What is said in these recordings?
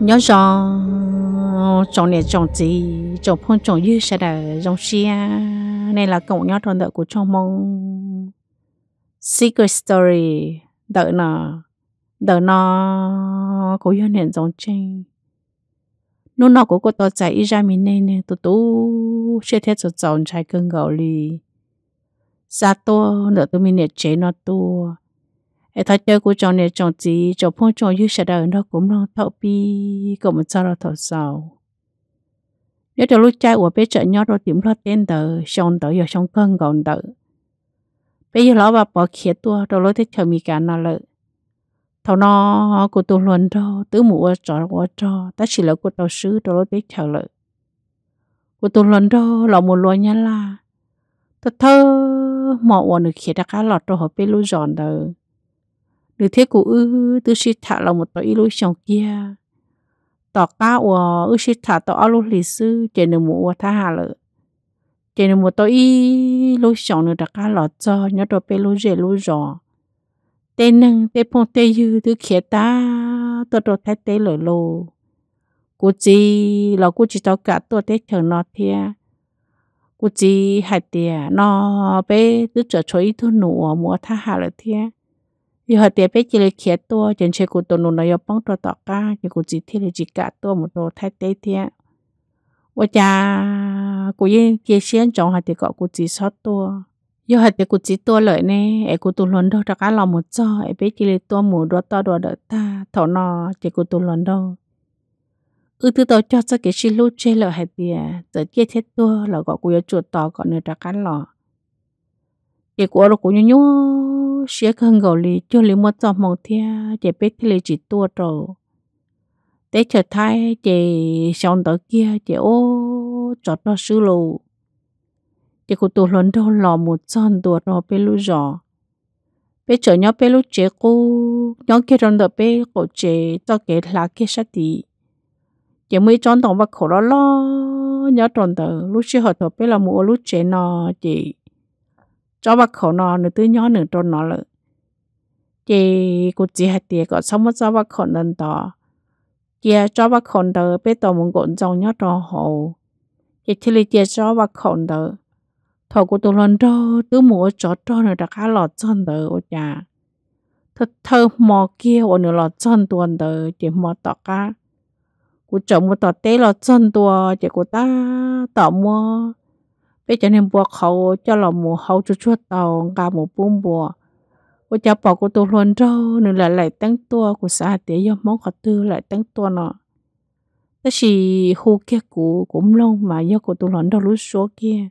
nhớ rõ chọn này chọn gì chọn phong chọn như sẽ là dòng xe này là cậu nhớ thằng đợi của trong mong secret story đợi nó đợi nó của dân hiện dòng trên nó nó của cô tôi chạy ra mình nên nè tụt tú sẽ thế cho chọn trái cơn gạo lì ra tôi nửa tôi mình để chế nó tôi ai thấy chơi của chồng này chồng gì chồng phong chồng yêu sẽ đời nó cũng lo thọ pi cũng một sao lo thọ sầu nếu cho lúc trai của bé chợ nhau rồi tìm lo tên tờ xong tờ giờ xong cơn gọn tờ bây giờ lão bà bỏ khía tua rồi lối thế chờ mì cả nó lợi thầu nó của tôi luôn đó tứ mũ trò của trò ta chỉ là của tàu sứ rồi lối thế chờ lợi của tôi luôn đó là một loại nhá là thật thơ mọi người khía đã cá lọt rồi họ biết lối giòn đời được thế cụ ư tôi sẽ thả lòng một tờ illusion kia tỏ cá của ư sẽ thả tỏ alo lịch sư trên đường mùa tha hà lợ trên đường mùa tờ illusion nửa đặt cá lọt cho nhớ đồ bê lô rẻ lô rò tên nâng tên phong tên dư tôi khía ta tôi đồ thái tế lở lô cô chỉ là cô chỉ tao cả tôi tết thường nó thia cô chỉ hai tiền nọ bé tôi trở chối tôi nụ mùa tha hà lợi thia giờ họ tiếp bé chỉ là khía tua trên xe của tôi nó yêu bóng tôi tỏ ca nhưng cũng chỉ thiết là chỉ cả tua một đồ thay tế thế và cha của yên chia sẻ trong hạt thì gọi của chỉ sót tua giờ hạt thì của chỉ tua lợi nè em của tôi lần đâu ra cả lòng một cho em bé chỉ là tua một đồ to đồ đỡ ta thọ nọ chỉ của tôi lần đâu ư từ đầu cho cho cái xin lút chơi lợi hạt thì giờ chia thế tua là gọi của yêu chuột tỏ gọi nữa ra cả lòng cái của nó cũng nhớ nhớ xé khăn gầu lì cho lì mua cho mong thia chị biết thì lì chỉ tua trò tế chờ thay chị xong đó kia chị ô chọt nó sư lù chị cụ tù lần đầu lò một chân tua nó bê lù giò bê chờ nhau bê lù chế cô nhau kia rong đó bê cổ chế cho kế là kia sát tí chị mới chọn tổng vật khổ đó lo nhớ tròn tờ lúc xưa họ thọ bê là mua lúc chế nó chị cho bà khẩu nó nữa tứ nhỏ nữa trôn nó lợ chị cô chị hạt tiệt có xong mất cho bà khẩu nên tỏ chị cho bà khẩu đỡ bé tỏ muốn gọn dòng nhỏ trò hồ chị chỉ lấy chị cho bà khẩu đỡ thọ của tôi lần đó tứ mua chó cho nữa đã khá lọt chân đỡ ô chà thật thơ mò kia ô nữa lọt chân tuần đỡ chị mò tỏ cá cô chồng một tỏ té lọt chân tuần chị cô ta tỏ mua bây giờ nên bùa khẩu cho lò mù hậu cho chua tàu gà mù bùm bùa ô cha bỏ của tôi luôn đâu nên là lại tăng tua của xã tế do món khả tư lại tăng tua nọ ta chỉ hô kia của cũng lâu mà do của tôi luôn đâu lúc số kia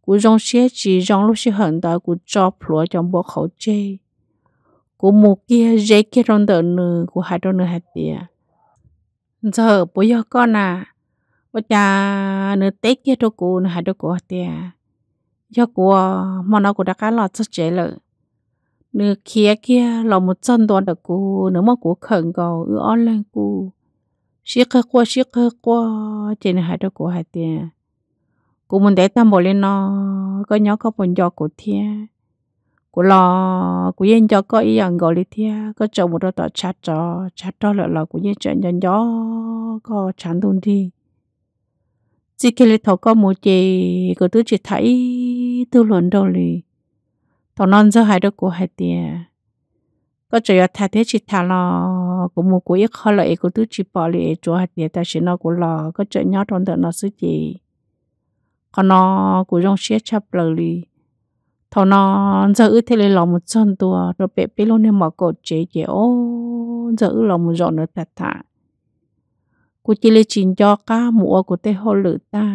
của rong xe chỉ rong lúc xe hận tại của cho phlúa trong bộ khẩu chê của mù kia dễ kia rong đỡ nư của hai đôi nư hạt tía giờ bố do con à ô cha nửa tết kia đâu cụ nửa hai đâu cụ tiề do cụ mà nó cụ đã cá lọt cho chế lợ nửa kia kia lọ một chân toàn được cụ nửa mà cụ khẩn cầu ư on lên cụ xí khơ qua xí khơ qua chế nửa hai đâu cụ hai tiề cụ muốn để tâm bộ lên nó có nhớ có bồn do cụ tiề cụ lo cụ yên cho có ý rằng gọi đi thia có chồng một đôi tọt chát cho chát cho lợ lợ cụ yên chuyện nhân gió có chán thun đi chỉ khi lấy thầu có một chị của tôi chỉ thấy tôi luận đâu lì thầu non giờ hai đứa của hai tiền có chỉ thà thế chỉ thà lo của một cô ít khó lợi cô tôi chỉ bỏ lì chỗ hai tiền ta chỉ nó của lo có chỉ nhớ trong đời nó suy gì còn nó của trong xe chập lờ lì thầu nó giờ ư thế lấy lòng một chân tua rồi bé bé luôn em mở cột chế chế ô giờ ư lòng một dọn nữa thật thà กูจิเลจินยอก้ามัวกูเตหลือตา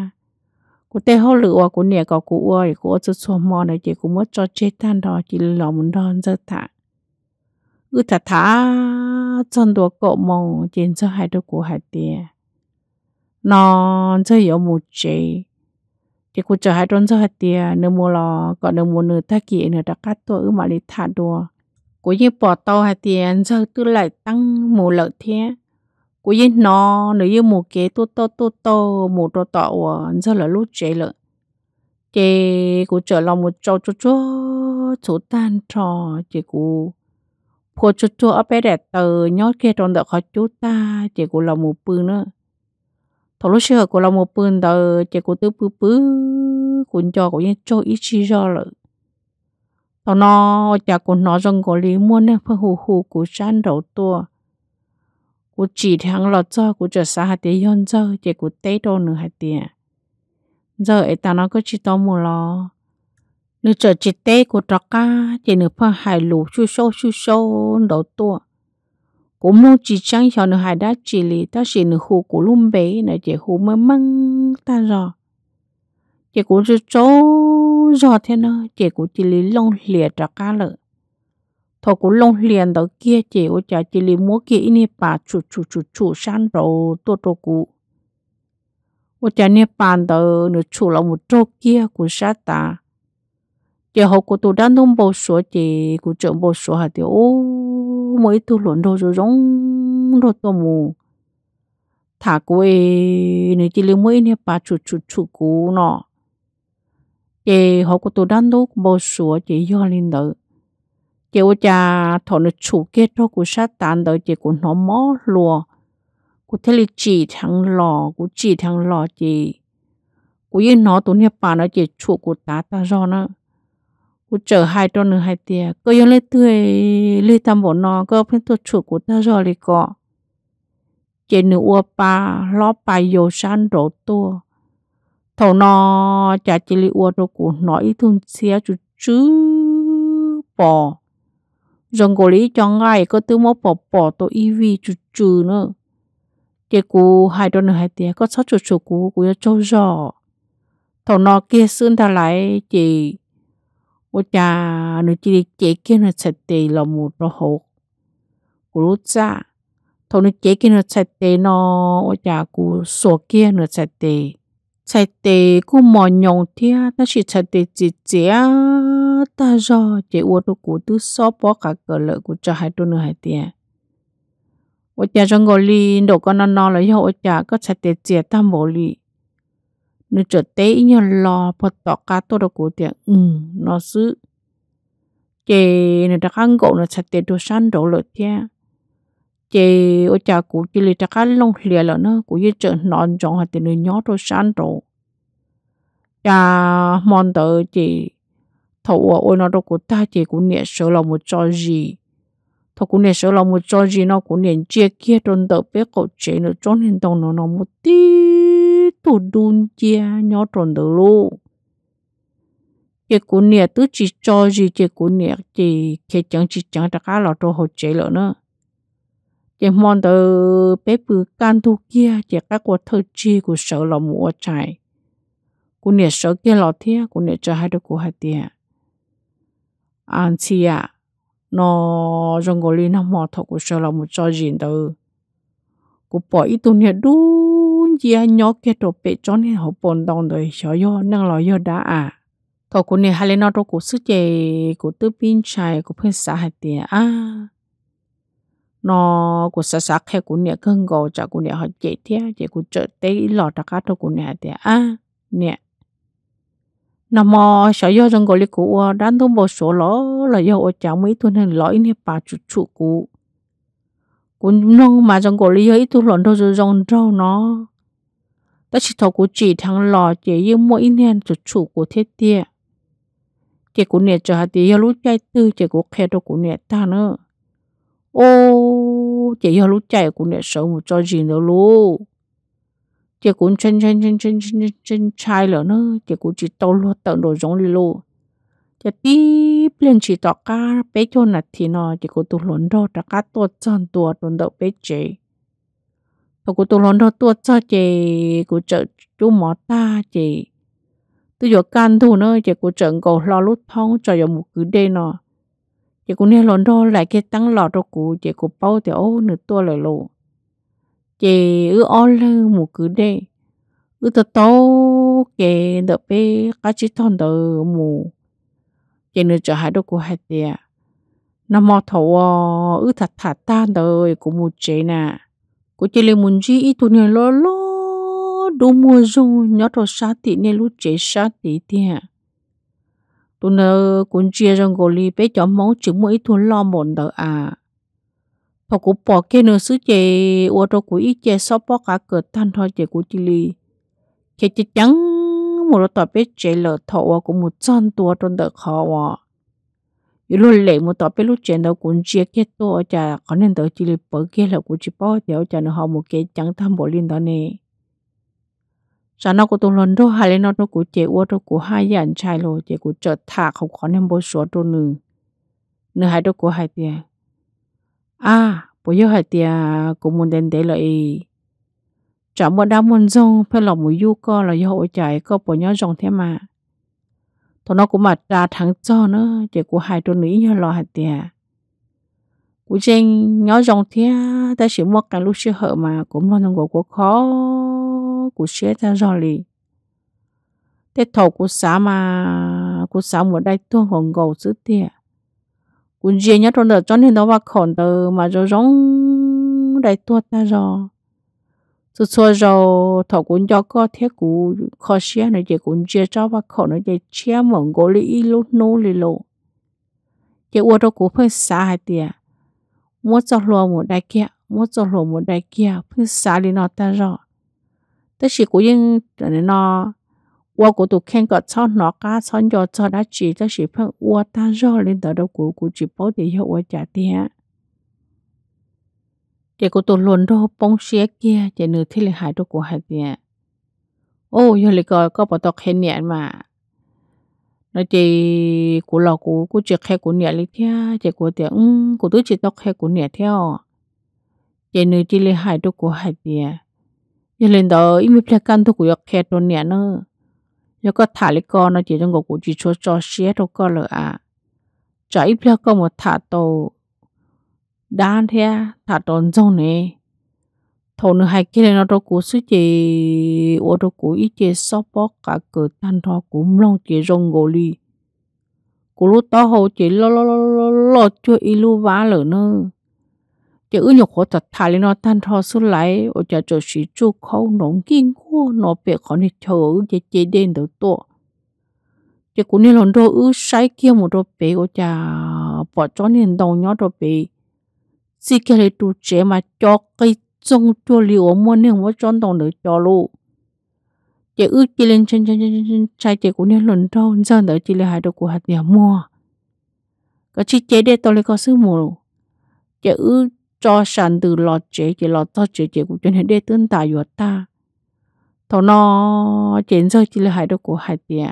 กูเตหลือว่ากูเนี่ยก็กูอวยกูจะสวมมอในเจกูมัวจอเจตันดอจิหลอมุนดอนจะตาอือถาถาจนตัวกมองเจนจะหายตัวกูหายเตียนอนจะยอมูเจเจกูจะหายตนจะหายเตียเนื้อมูลอก็เนื้อมูเนื้อตะกี้เนื้อตะกัดตัวอือมาลิถาดัวกูยิ่งปอดโตหายเตียนจะตื้อไหลตั้งมูเหล่าเทีย cô yên nó nếu như một cái to to to to một to to giờ là lúc chế lợ chế cô trở lòng một chỗ chỗ chỗ chỗ tan trò chế cô cô chỗ chỗ ở bên đẹp tờ nhót kia trong đợt khó chú ta chế cô là một bưng nữa thằng lúc xưa cô là một bưng tờ chế cô tự bự bự cuốn cho cô yên cho ít chi do lợ tao nó chả cô nó rằng cô lý mua nên phải hù hù cô san đầu tua chỉ thằng lọt กูจีทางหลอดจ้อกูจะสาหัสเดียนเจ้าเจกูเตะโดนหนึ่งหัดเดียเจ้าไอ้ตาน้องก็จีต้องมูลอหรือจะจีเตะกูตรก้าเจหนึ่งเพื่อหายหลูชูโซชูโซโดตัว cú muốn chỉ chẳng hiểu nữa hai đã chỉ lì ta chỉ nửa khu cú lùm bể nửa chỉ khu mơ măng ta rồi chỉ cú chỉ chỗ rồi thế nữa chỉ cú chỉ lì lông lìa cho cá lợ thọ cũng lông liền đó kia chỉ có chả chỉ li múa kia ini bà chu chu chu chu san đồ tôi tôi cụ có chả ni bàn đó nó chu là một chỗ kia của sát ta giờ họ của tôi đang thông báo số chỉ của trưởng báo số hạt tiêu mới tôi luận đồ rồi giống đồ tôi mù thả quê nó chỉ li múa ini bà chu chu chu cụ nọ giờ họ của tôi đang thông báo số chỉ do linh đó chị ô cha thọ nó chủ kết thôi của sát tàn đời chỉ của nó mó lùa của thế là chỉ thằng lò của chỉ thằng lò chỉ, của yên nó tốn hiệp bà nó chỉ chủ của ta ta do nó của chờ hai tròn nữa hai tia cơ yên lấy tươi lấy tam bộ nó cơ phải tôi chủ của ta do lì cọ chỉ nữ ô pa lo bà yêu san đổ tua thầu nó chả chỉ lấy ô đồ của nó ít thun xía chút chứ bỏ rong gò lý cho ngay có tư mô bỏ bỏ tổ y vi chú chú nữa chế cú hai đôi nửa hai tía có sáu chú chú cú cú cho châu giò thầu nó kia xương ta lại chị ô cha nửa chị chế kia nửa chạy tì là một nó hộ cú lúc ra thầu nửa chế kia nửa chạy tì nó ô cha cú sổ kia nửa sạch tì sạch tì cú mò nhồng thia ta chỉ chạy tì chỉ chế ta do chị ô tô của tứ so bó cả cờ lợi của cha hai tôi nữa hai tiền ô cha cho ngồi li đồ con non non là do ô cha có sạch tiền tiền ta mổ li nó trở tế nhờ lo bó tỏ cá tôi đồ của tiền ừ nó xứ chị nó đã khăn gỗ nó sạch tiền đồ săn đồ lợi tiền chị ô cha của chị lì đã khăn lông lìa lợ nó của dân chợ nón trong hai tiền nó nhỏ đồ săn đồ cha mòn tờ chị thầu ở ôi nó đâu có ta thì cũng nhẹ sợ là một cho gì thầu cũng nhẹ sợ là một cho gì nó cũng nhẹ chia kia đồn tờ bé cậu chế nữa cho nên tông nó nó một tí thủ đun chia nhỏ tròn tờ lô chế cũng nhẹ tứ chỉ cho gì chế cũng nhẹ chỉ khi chẳng chỉ chẳng đã cá lọt rồi hồ chế lỡ nữa chế mòn tờ bé bự can thu kia chế các cuộc thơ chi của sợ là mua chạy cũng nhẹ sợ kia lọt thia cũng nhẹ cho hai đứa của hai tiền anh chị ạ, nó trong cái lì nó mò thọc của sơ là một cho gì đâu của bỏ ít tuần này đúng gì anh nhóc kia đồ bể cho nên họ bồn đồng rồi sợ yo năng lo yo đã à thọ của này hai lên nó đâu của sức chè của tư pin chai của phân xã hạt tiền à nó của sạc sạc khe của nè cưng gò chả của nè họ chạy thế chạy của chợ tế lọt ra cá đâu của nè tiền à nè nó mà sợ do rằng gọi là cụ đàn thông báo số lỗ là do ở cháu mấy tuần hàng lỗi này bà chủ chủ cụ cũng nông mà rằng gọi là ít tuần lộn đâu rồi rong rau nó ta chỉ thầu cụ chỉ thằng lò chỉ yêu mỗi ít nè chủ chủ của thế tiệt chỉ cụ nè chờ hạt tiệt lúc chạy tư chỉ cụ khe đâu cụ nè ta nữa ô chỉ lúc chạy cụ nè sợ một cho gì nữa luôn chị cũng chân chân chân chân chân chân chai lỡ nữa chị cũng chỉ tàu luôn tận đồ giống đi luôn chị tiếp lên chỉ tọt cá bé cho nạt thì nó chị cũng tụ lớn đồ tọt cá tua chân tua đồn đầu bé chị tôi cũng tụ lớn đồ tua cho chị cũng chợ chú mỏ ta chị tôi giờ can thủ nữa chị cũng chợ cầu lo lút thong cho giờ một cứ đây nọ, chị cũng nghe lớn đồ lại cái tăng lọ đồ cũ chị cũng bao thì ô nửa tua lại luôn chế ư ô lư một cứ đê ư tớ tố kê đỡ bê cá chí thôn đỡ mù chế nữ trở hạ đô của hạt tìa nó mò thấu ư thật thả ta đỡ của mù chế nà của chế lê mùn chí ít tù nè lô lô đô mùa dù nhó trò xa tị nè lú chế xa tị tìa tụ nơ cũng chia rằng gồ li bé chó máu chứng mỗi thua lo mồn đỡ à họ cũng bỏ cái nữa sứ chè ô tô của ý chè sau bỏ cả cửa than thôi chè của chị lì chè chè trắng một đôi tọt biết chè lở thọ của một chân tua trong đợt họ yêu luôn lệ một tọt biết lúc chè đâu cũng chia cái to chả có nên tới chị lì bỏ kia là của chị bỏ theo chả nữa họ một cái trắng tham bỏ linh đó nè cho nó có tụi lần đó hai lên nó nó của chè ô tô của hai dàn trai lô chè của chợt thạc không có nên bôi số tôi nữa nửa hai đứa của hai tiền À, bố yêu hãy tìa cũng muốn đến đấy lại. Chả muốn đau muốn dông, phải lọc mùi du co là yêu hội chạy có bố nhớ dòng thế mà. Thôi nó cũng mà ra thắng cho nữa, chỉ của hai đôi nữ nhớ lo hãy tìa. Của trên nhớ dòng thế, ta chỉ mua cái lúc chưa hở mà cũng lo nông của khó của xe ta rồi lì. Thế thầu của xã mà của xã một đại tuông còn gầu dữ tiệt cũng dễ nhất trong đó cho nên đó và khổn từ mà rồi rong đại tuột ta rồi từ xưa rồi thọ cũng cho có thiết cũ khó xé này chỉ cũng dễ cho và khổn này chỉ chia mỏng gỗ lý lúc nô lý lộ chỉ uo đó cũng phải xa hai tia mua cho lúa một đại kia mua cho lúa một đại kia phải xa đi nó ta rồi tất chỉ cũng nhưng trở nên nó 我古都看个草哪家草药草那几这是份我当热领导的古古只包的要我家的。để cô tôi luôn đó bông xe kia để nửa thế là hai đứa của hai tiền ô giờ lại coi có bảo tộc khen nhẹ mà nói chị của lò của của chuyện khe của nhẹ lấy theo chị của tiền ừ của tôi chỉ tộc khe của nhẹ theo chị nửa chỉ lấy hai đứa của hai tiền giờ lên đó im lặng căn tôi của khe tôi nhẹ nữa giờ có thả lấy con nó chỉ trong ngục của chị chúa cho xé đâu có lỡ à chả ít phía có một thả tổ đan thế thả tồn dông này thầu nữa hai kia nó đâu cú sư chị ô đâu có ít chị sắp bỏ cả cửa tan thọ cũng long chị rong gò li cú lúc đó hồ chị lo lo lo lo lo cho ít lu vá lỡ nữa chỉ ư nhục của thật thà nó tan thò xuống lại ở chợ chỗ sĩ chú khâu nóng kinh cua nó bị khó nít chờ ư chỉ chế đen đầu tổ chỉ cũng nên lần đầu ư sai kia một đồ bể ở chợ bỏ cho nên đầu nhỏ đồ bể chỉ cái này tu chế mà cho cái trong chỗ liều mua nên mua cho đồng được cho luôn chị ước chị lên chân chân chân chân chạy chị cũng nên lần đầu giờ đợi chị lên hai đồ của hạt nhà mua cái chị chế đen tôi lấy có sư mù chị ước cho sản từ lọ chế chế lọ to chế chế của chuyện hệ đế tương tài của ta thọ nó chiến sơ chỉ là hai đứa của hai tiền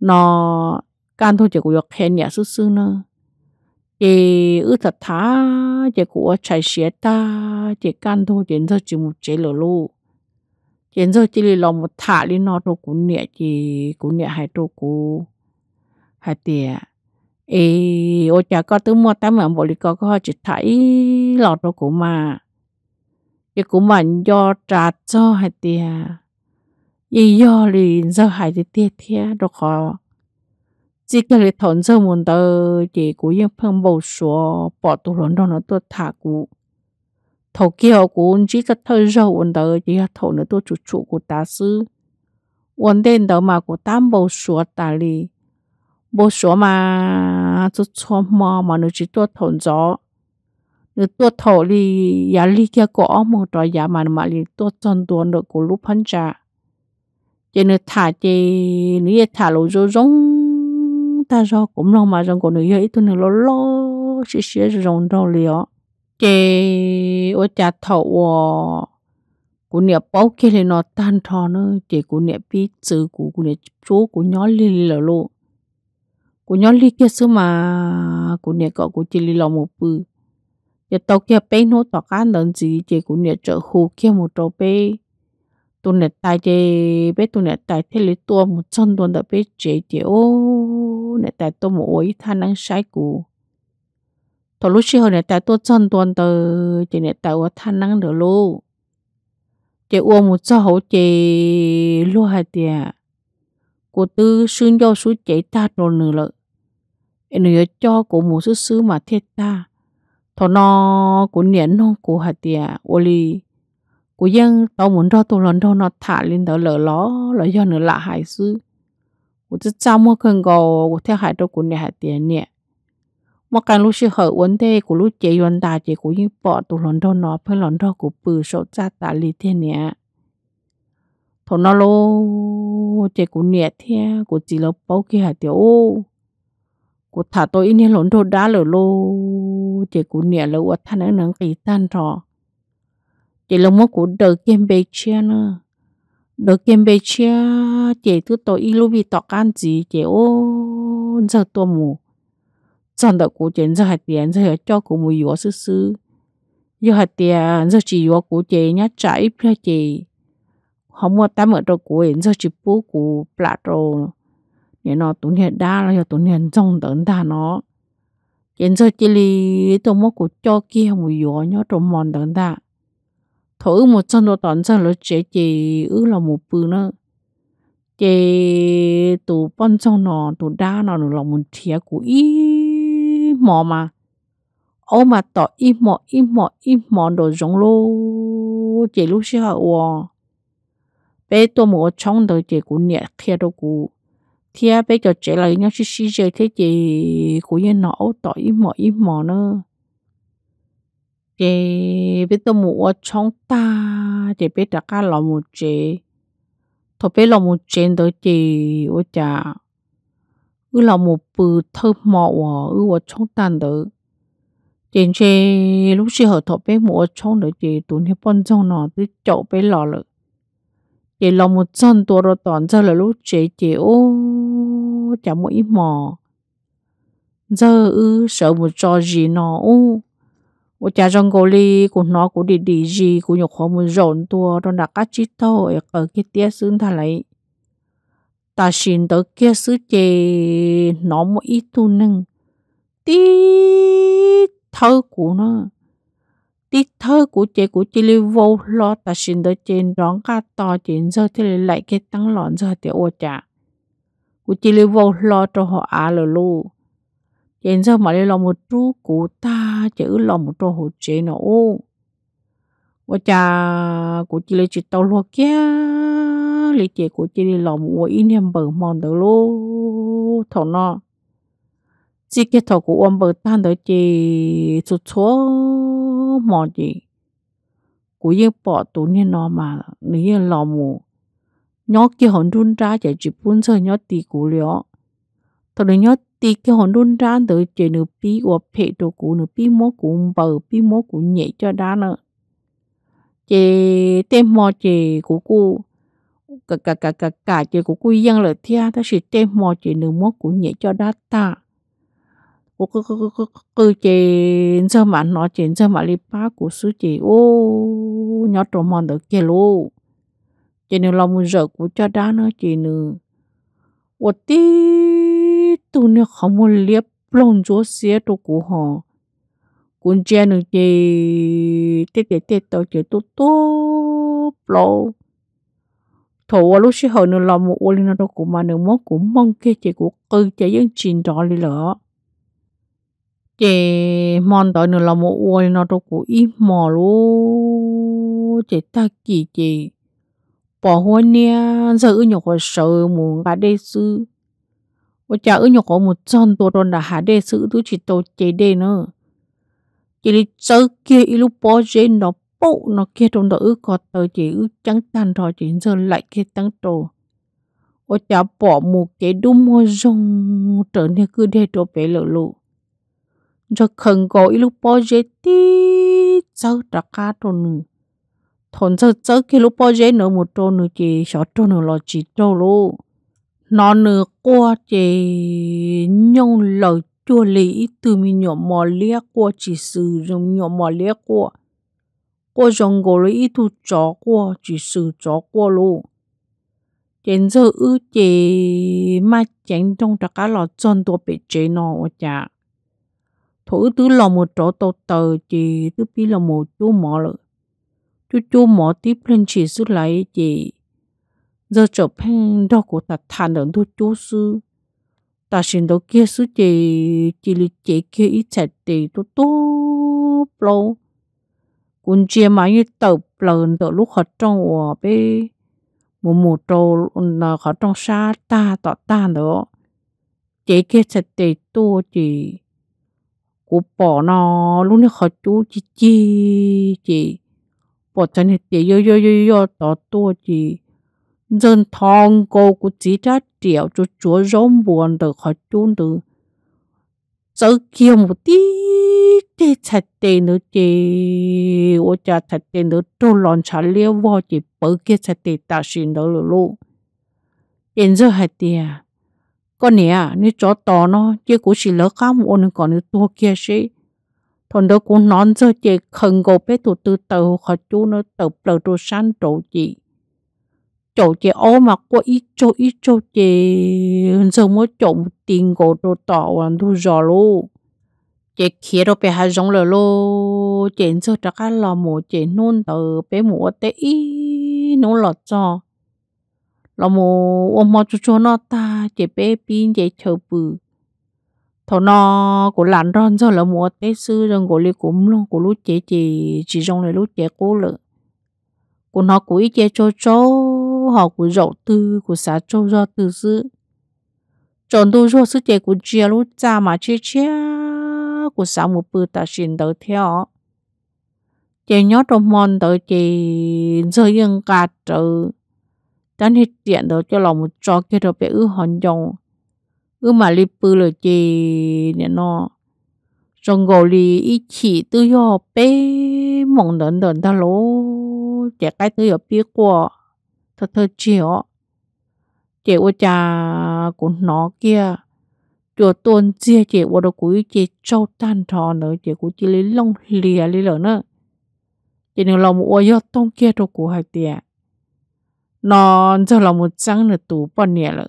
nó can thôi chế của giọt khen nhẹ sư sư nữa chế ư thật thá chế của chạy xe ta chế can thôi chiến sơ chỉ một chế lửa lu chiến sơ chỉ là lọ một thả lên nó đồ của nhẹ chế của nhẹ hai đồ của hai tiền ý ô chả có tứ mua tám mạng bộ lý có có chỉ thấy lọt rồi của mà cái của mà do trả cho hay tia, ý do lì do hay thì tiền thiệt rồi khó chỉ cần lý thốn giờ muốn tới chỉ của những phong bầu số bỏ tụ lớn đó nó tôi thả cụ thầu kia cũng chỉ cái thời giờ muốn tới chỉ thổ nữa tôi chủ chủ của ta sư vấn đề đó mà của tám bầu số ta lì bố số mà tôi cho mò mà nó chỉ tuột thổn gió nó à, tuột thổ thì giá lý kia có một trò giá mà mà lý tuột chân tuột được của lúc phân trả chỉ nó thả chỉ nó thả lỗ rô rong ta rô cũng rong mà rong của nó ấy tôi nó lo lo xí xí rong rô lió chỉ ở nhà thổ của nhà bao kia thì nó tan thò nó chỉ của nhà biết chữ của của nhà chú của nhỏ lì lì lò lô กูย้อนลีเกียซึมากูเนี่ยก็กูจิลีลอมูปือจะตอกเกียเป้โนตอกันเดินจีเจกูเนี่ยเจอหูเกียมูโตเป้ตัวเนี่ยตายเจเป้ตัวเนี่ยตายเทลิตัวมูจนตัวเดเป้เจเจโอเนี่ยตายตัวมูโอ้ยท่านังใช้กูตอนลูกเชี่ยวเนี่ยตายตัวจนตัวเดเจเนี่ยตายว่าท่านังเดือลูเจอ้วนมูเจ้าหูเจลูกหายเตียกูตื้อซึ่งยอดสุดเจตาโดนเนื้อเลย eno yo cho ko mu su su ma the ta thọ nó của niệm nó của hạt tiề oli của dân tao muốn cho tao lần đầu nó thả lên đó lỡ ló lỡ do nữa là hải sư của chứ cha mua cần gò của theo hải đâu của niệm hạt tiề à, nè, mà càng lúc xưa hở vấn đề của lúc chế vấn đà chế của những bỏ tao lần đầu nó phải lần đầu của bự số cha ta lì thế niệm thọ nó lô chế của niệm theo của chỉ lỡ bao kia hạt tiề à, ô cụ thả tôi in hiện lộn đồ đá lở lô chỉ cụ nhẹ lỡ uất than ở nắng kỳ tan trò, chỉ là một cụ đỡ kem bê chia nữa đỡ kem bê chia chỉ thứ tôi in lúc bị tọt can gì chỉ ô giờ tôi mù chọn đỡ cụ chỉ giờ hạt tiền giờ cho của mù yếu sứ sứ giờ hạt tiền giờ chỉ yếu cụ chỉ nhát trái phía chỉ không mua tám ở đâu cụ giờ chỉ bố của Plato rồi 也那冬天大了，要冬天中等它 nó hiện giờ chỉ li tôi mất của cho kia một yếu nhớ trong mòn 等它 thử một chân đồ tận chân lỡ chế chỉ ư là một bự nữa chế tụ bắn trong nó tụ đa nó nó là một thía của ý mò mà ô mà tỏ ý mò ý mò ý mò đồ giống lô chế lúc xưa họ à. bé tôi một trong đời chế của nhẹ kia đâu của thì à bây giờ trẻ lại nhau chỉ xí chơi thế chị của nhân nọ tỏi ý mỏ ý mò nữa chị biết tôi mua trong ta chị biết đặt cả lò một chị thôi biết lò một chén tới chị ôi cha, ư lò một bự thơm mỏ ư ở trong tan tới chị chị lúc xưa họ thôi biết mua trong tới chị tụi nó bận trong nó tới chỗ biết lò lợi ye lòng một chân tua rồi toàn giờ là lúc chế chế ô chả mỗi mò giờ ư sợ một trò gì nó ô ô cha trong cô li của nó cũng đi đi gì cũng nhục khó một rộn tua rồi đặt các chít thôi ở cái tia xương thà lấy ta xin tới kia sứ chế nó một ít tu nâng tí thơ của nó tí thơ của chế của chế lưu vô lo ta xin đỡ trên rón ca to trên giờ thì lại cái tăng lọn giờ thì ô chả của chế lưu vô lo cho họ á lờ lu trên giờ mà đi lo một chú của ta chữ lo một trò hồ chế nó ô ô chả của chế lưu chỉ tàu lo kia lý chế của chế lưu lo một in em bờ mòn đó lu thọ nó chỉ cái thọ của ông bờ tan đó chế chút chúa mô mò gì của yêu bỏ tụ nên nó mà nếu yêu lò mù nhớ kia hồn đun ra chạy chụp bún sơ nhớ tì cú lió tao đừng nhớ tì kia hồn đun ra từ chạy nửa pi của phê đồ cú nửa pi mô cú bờ pi mô cú nhẹ cho đá nữa chạy tem mò chạy của cô cả cả cả cả cả chạy của cô dân lợi thia ta sẽ tem mò chạy nửa mô cú nhẹ cho đá ta 我个个个个个姐，这嘛拿钱，这嘛里巴古书姐哦，nhớ trộm mòn được kia lô, chị nữ lòng giờ của cha đá nó chị nữ, 我的都那好么列弄着些都古好，古姐 nữ chị tết tết tết tao chị tốt tốt lâu. thổ lúc xí hồi nữa một ô linh nó cũng mà nữa mốt cũng mong kia chị của cư chị dân chín đó đi lỡ chị mòn tới nữa là một uôi nó đâu cũng ít mò luôn chị ta kỳ chị bỏ hôn nha giờ ư nhục sợ muốn bà đê sư ô cha ư nhục một chân tôi đòn đã hạ đê sư tôi chỉ tôi chế đê nữa chỉ đi chơi kia ít lúc bỏ dê nó bộ nó kia trong đó ư có tới chỉ ư trắng tan rồi chỉ giờ lại kia tăng trồ ô cha bỏ một cái đúng môi rồng trở nên cứ đê trồ bé lỡ lụ cho khẩn có ít lúc bao giờ tí cháu trả cá cho nữ thôn cháu cháu khi lúc bao giờ nữa một trâu nữa chị sợ trâu nữa lo chị trâu lô nó nữa qua chị nhông lời chua lý từ mình nhỏ mò lia qua chỉ sử dụng nhỏ mò lia qua qua dòng gỗ lý tu chó qua chỉ sử chó qua lô chén giờ ư chị mà chén trong trả cá lọ chân tua bị chế nó chả thử tứ là một chỗ tổ tờ chị tứ bi là một chỗ mỏ lợ chú chú mỏ tiếp lên chị sư lại chị giờ chỗ phăng đó của ta than được thu chú sư ta xin đó kia sư chị chỉ lý chỉ kia ít chạy thì tôi tốt lâu cũng chia mãi như tờ lần đó lúc họ trong hòa bê một một trâu là họ trong xa ta tọt ta nữa chỉ kia chạy thì tôi chị cú bỏ nó luôn này khó chú chi chi chị bỏ chân hết tiệt yo yo yo yo tỏ tua chị dân thong cô cú chỉ ra triệu cho chúa rong buồn được khó chú được giờ kia một tí tê chặt tê nữa chị ô cha chặt tê nữa trâu lòn chả liêu vò chị bớ kia chặt tê ta xin đó lulu đến giờ hạt tiền con nè nếu chó to nó chứ cũng chỉ lỡ cá mù nên còn nếu tua kia sĩ thằng đó cũng nón giờ chỉ khẩn gồ bé tụ từ từ khó chú nó từ từ đồ san trổ chị chỗ chị ô mà qua ít chỗ ít chỗ chị giờ mới trộm tiền gồ đồ tỏ hoàn thu giò luôn chị kia đâu bé hai giống lờ lô chị giờ chắc là mù chị nôn từ bé mù té ít nôn lọt cho lo mù ôm mò chú chú nó ta chế bé pin chế chờ bự thọ nó của làn ron rồi là mùa tết sư rồi của li cúm luôn của lúc chế chế chỉ trong này lúc chế cố lợ của nó của ít chế cho cho họ của rậu tư của xã cho do tư sư chọn tu cho sư chế của chia lúc cha mà chia chia của xã một bự ta xin đỡ theo chế nhớ trong mòn tới chế rồi yên cả trời Tán hết tiền đó cho lòng một trò kia đó bé ư hòn dòng. Ư mà li bự lời chì nè nó. Trong gồ li ý chỉ tư yô bé mong đợn đợn ta lố. Chả cái tư yô bí của. Thật thơ chìa. Chả ô cha của nó kia chùa tuôn chia chị vô đồ cúi chị trâu tan thò nữa chị cúi chỉ lấy lông lìa lấy lỡ nữa chị nếu lòng mua do tông kia đồ cú hạch tiệt nó cho là một trăng là tủ bọn nhẹ lợ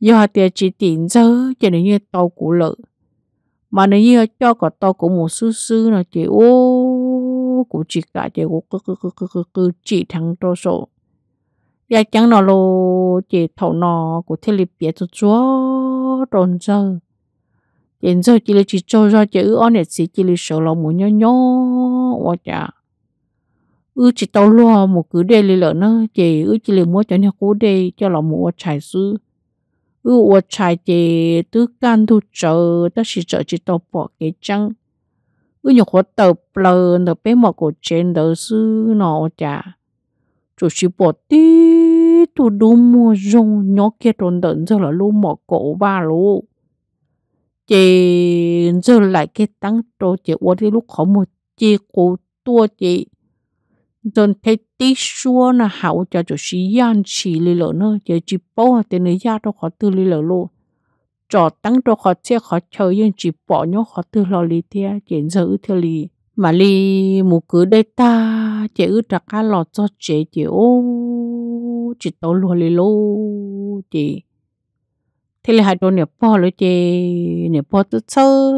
do tia chỉ tiền giờ cho nên như tàu cũ lợ mà nếu như cho cả tàu của một sư sư là chỉ ô của chỉ cả chỉ ô cứ cứ cứ cứ cứ cứ chỉ thằng trâu số, ya dạ chẳng nó lô chỉ thầu nó của thế liệt biệt cho chúa tròn giờ tiền giờ chỉ là chỉ cho ra chỉ ư on chỉ chỉ là sổ lòng muốn nhó nhó quá chả ư chỉ tàu lo một cứ đề lì lợ nó chị ư chỉ lì mua cho nhà cũ đề cho là mua trái sư ư mua trái chị tứ can thu chợ ta chỉ chợ chỉ tàu bỏ cái chăng ư nhà khó tờ plờ nở bé mọ cổ trên đỡ sư nọ chả chủ chỉ bỏ tí tu đủ mua rong nhỏ kia trốn đợn giờ là lô mọc cổ ba lô chị giờ lại cái tăng trô chị ua đi lúc khó một chị cổ tua chị don thế tí xua là hậu cho chỗ sĩ yan chỉ lì lỡ nữa giờ chỉ bỏ thì nơi gia đâu khó tư lì lỡ luôn trò tăng đâu khó chế khó chơi nhưng chỉ bỏ nhau khó tư lo lì tia chuyện giờ ư theo lì mà lì mù cứ đây ta chỉ ư trả cá lọt cho chế chế ô chế tao luôn lì lô chỉ thế là hai đôi nẹp bỏ lối chế nẹp bỏ tự sơ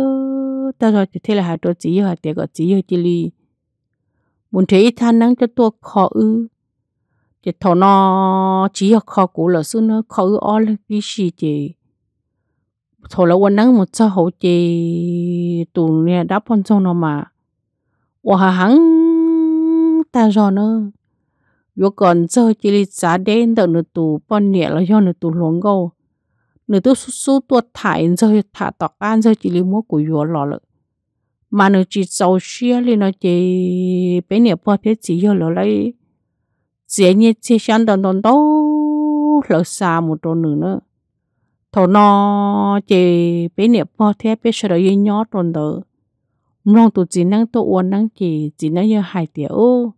ta rồi thì thế là hai đôi chỉ hai tiệc gọi chỉ hai chỉ lì muốn thấy than năng cho tôi khó ư thì nó chỉ học khó cũ là xưa nó khó ư cái gì thì thọ là quan năng một sao hậu thì tụ nè đã phân xong nó mà và hắn ta rồi nữa vô còn giờ chỉ là giá đen đợt nửa tù bọn nhẹ là do nửa tù luống gâu nửa tù su su tuột thải giờ thả tọt an giờ chỉ là mua của vô lọ lợi mà nó chỉ sầu xia li nó chỉ bé nè bỏ thế chỉ yêu lại, lấy chỉ như chỉ sáng đòn đòn đâu lỡ xa một đồ nữa nữa thọ nó chỉ bé nè bỏ thế bé sợ rồi nhỏ đòn đó mong tụ chỉ năng tụ uốn năng chỉ chỉ năng như hai tiểu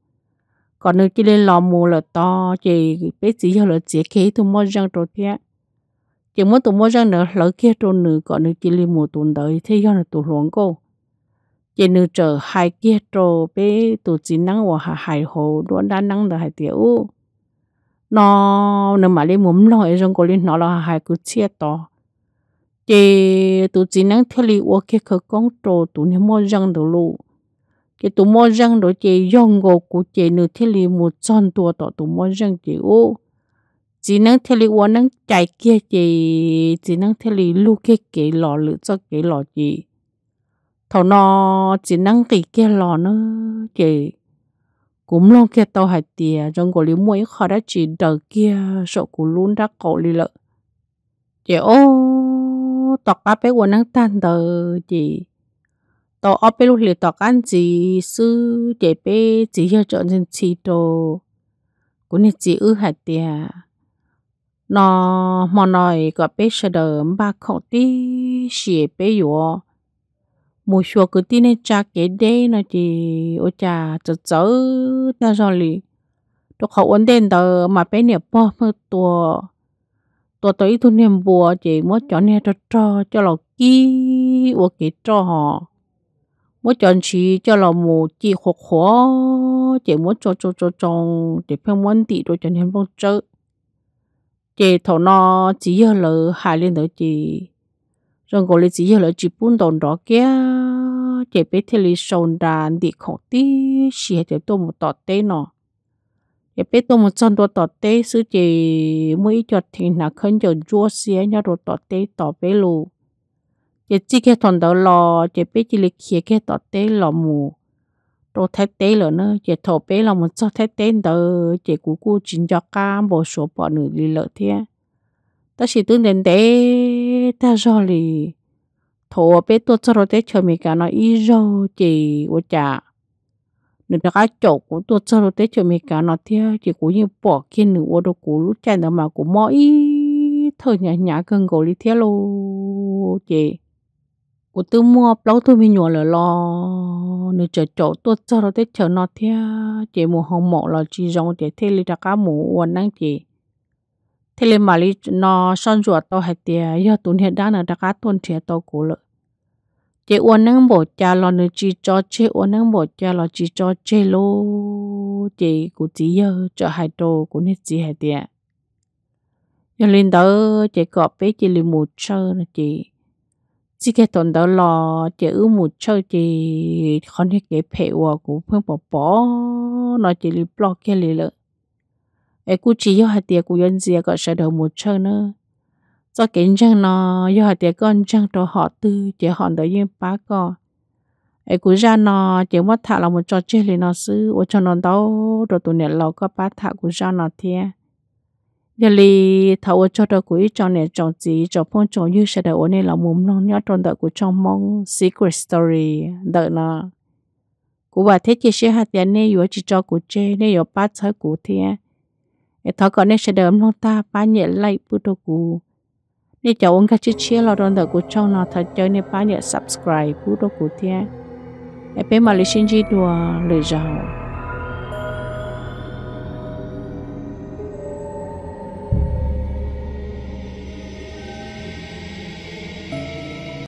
còn nếu chỉ lên lò mù là to chỉ bé chỉ yêu là chỉ kế tụ mua răng đồ thế chỉ muốn tụi mua răng nữa lỡ kia đồ nữa còn nếu chỉ lên mù tuần đời thế do là tụi luống cô giờ trở hai kia trò bé tổ chỉ năng và hà hải hồ đón năng là hải nó nếu mà lên muốn nói trong cô nó là hải cứ chia to thì tổ chỉ năng theo lý của kia khởi con trò tổ nếu mua răng đồ lụ thì tổ mua răng đồ chị dùng của chị nữ theo lý một trăm tổ tổ tổ mua răng chị chỉ năng theo lý của năng chạy kia chị chỉ năng theo lý lu kia kỹ lọ lựa cho kỹ lọ chị thầu nó chỉ năng kỳ kia lò nó chỉ cũng lo kia tàu hải tiề trong cổ lý mũi khó đã chỉ đờ kia sợ cú luôn đã cổ lý lợ chỉ ô tọc ba bé của năng tan tờ chỉ tàu ở bé lúc liệt tọc ăn chỉ sư chỉ bé chỉ hiểu chọn trên chỉ đồ cũng nên chỉ ư hải tiề nó mà nói có bé sợ đờ ba khẩu tí chỉ bé yếu một số cái tin này cha kể đây là chỉ ở cha chở chở ta rồi lì tôi khẩu ấn đen đâu mà bé này bỏ mà tua tua tới thu niệm bùa chỉ muốn chọn nè cho cho cho lò kí ô cái cho họ muốn chọn chỉ cho lò mù chỉ khó khó chỉ muốn cho cho cho cho để phim muốn tị rồi cho nên bông chơi chỉ thầu nó chỉ giờ lỡ hai lên tới chỉ rồi gọi là chỉ là chỉ bún đòn đó kia chỉ biết thì là sồn đàn đi khổ tí xì thì tôi một tọt tê nọ chỉ biết tôi một chân tôi tọt tê sư chỉ mới cho thì là khẩn cho chúa xía nhau rồi tọt tê tọt bế lù chỉ chỉ cái thằng đó lò chỉ biết chỉ là khía cái tọt tê lò mù rồi thấy tê lò nữa chỉ thổ bế là một cho thấy tê đó chỉ cú cú chính cho cá bộ số bỏ nửa lì lợ thế ta chỉ tương đến tê ta do lì thổ bé tôi cho rồi thế chờ mình cả nói ý do chỉ của cha nữa đó cái chỗ của tôi cho rồi thế chờ mình cả nói theo chỉ của như bỏ kiên nữa ô đồ của lúc chạy nữa mà của mỗi thôi nhả nhả gần gối đi theo luôn chị của tôi mua lâu tôi mình nhổ lửa lo nữa chờ chỗ tôi cho rồi thế chờ nó theo chị mua hồng mộ là chỉ rong để thế là cả mũ quần năng chị thế lên mà lý nó son ruột tao hay tiề giờ tụi hiện đang là đã cá tuần trẻ tao cố lợi chế uốn nâng bột cha lo nữ chỉ cho chế uốn nâng bột cha lo chỉ cho chế lô chế cụ chỉ giờ cho hai đồ cụ nít chỉ hai tiề giờ lên đó chế cọp bé chế lên một chơi là chị chỉ cái tuần đó lo chế ư một chơi chị không thể cái phê của cũng phương bỏ bỏ nó chỉ lên blog cái lì lợi ai cú chỉ yêu hạt tiền cú dân dìa gọi sẽ đầu một chân nữa cho kiến chân nó yêu hạt tiền con chân cho họ tư chỉ họ đỡ như bá co ai cú ra nó chỉ mất thả là một trò chơi liền nó xứ ô cho nó đâu rồi tụi này lò có bá thà cú ra nó thiệt giờ li thầu cho đỡ cú cho này chọn gì cho phong chọn như sẽ đỡ này là mồm non nhớ trong đời cú trong mong secret story đỡ nó cú bà thế chỉ sẽ hạt tiền này yêu chỉ cho cú chơi này yêu bá thả cú thiệt để thọ còn sẽ đớm luôn ta ba nhẹ lại bút đồ cũ nên cháu ông cái chữ chia đỡ của cháu nó thật chơi nên ba nhẹ subscribe bút đồ cũ thế để xin gì đùa lời giàu